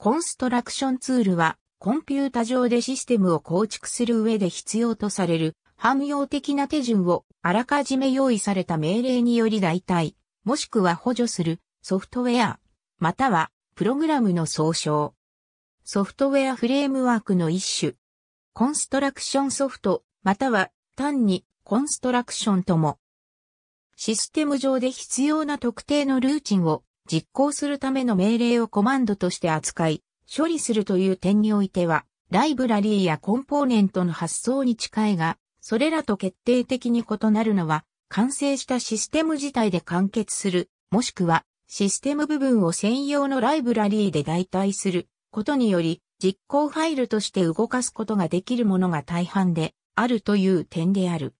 コンストラクションツールは、コンピュータ上でシステムを構築する上で必要とされる、汎用的な手順をあらかじめ用意された命令により代替、もしくは補助するソフトウェア、またはプログラムの総称。ソフトウェアフレームワークの一種。コンストラクションソフト、または単にコンストラクションとも。システム上で必要な特定のルーチンを実行するための命令をコマンドとして扱い、処理するという点においては、ライブラリーやコンポーネントの発想に近いが、それらと決定的に異なるのは、完成したシステム自体で完結する、もしくは、システム部分を専用のライブラリーで代替することにより、実行ファイルとして動かすことができるものが大半であるという点である。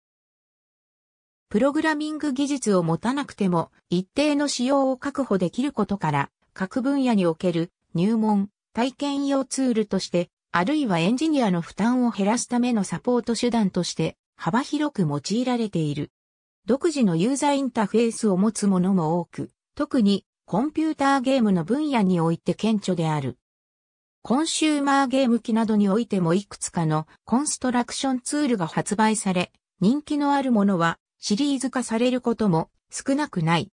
プログラミング技術を持たなくても一定の仕様を確保できることから各分野における入門、体験用ツールとして、あるいはエンジニアの負担を減らすためのサポート手段として幅広く用いられている。独自のユーザーインターフェースを持つものも多く、特にコンピューターゲームの分野において顕著である。コンシューマーゲーム機などにおいてもいくつかのコンストラクションツールが発売され、人気のあるものはシリーズ化されることも少なくない。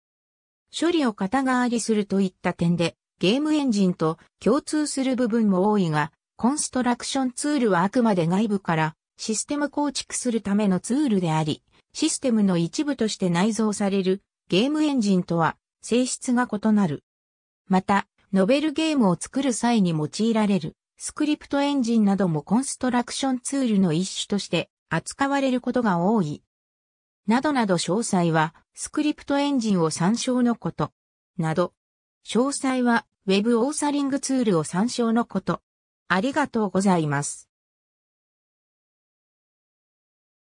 処理を肩代わりするといった点で、ゲームエンジンと共通する部分も多いが、コンストラクションツールはあくまで外部からシステム構築するためのツールであり、システムの一部として内蔵されるゲームエンジンとは性質が異なる。また、ノベルゲームを作る際に用いられるスクリプトエンジンなどもコンストラクションツールの一種として扱われることが多い。などなど詳細は、スクリプトエンジンを参照のこと、など。詳細は、ウェブオーサリングツールを参照のこと。ありがとうございます。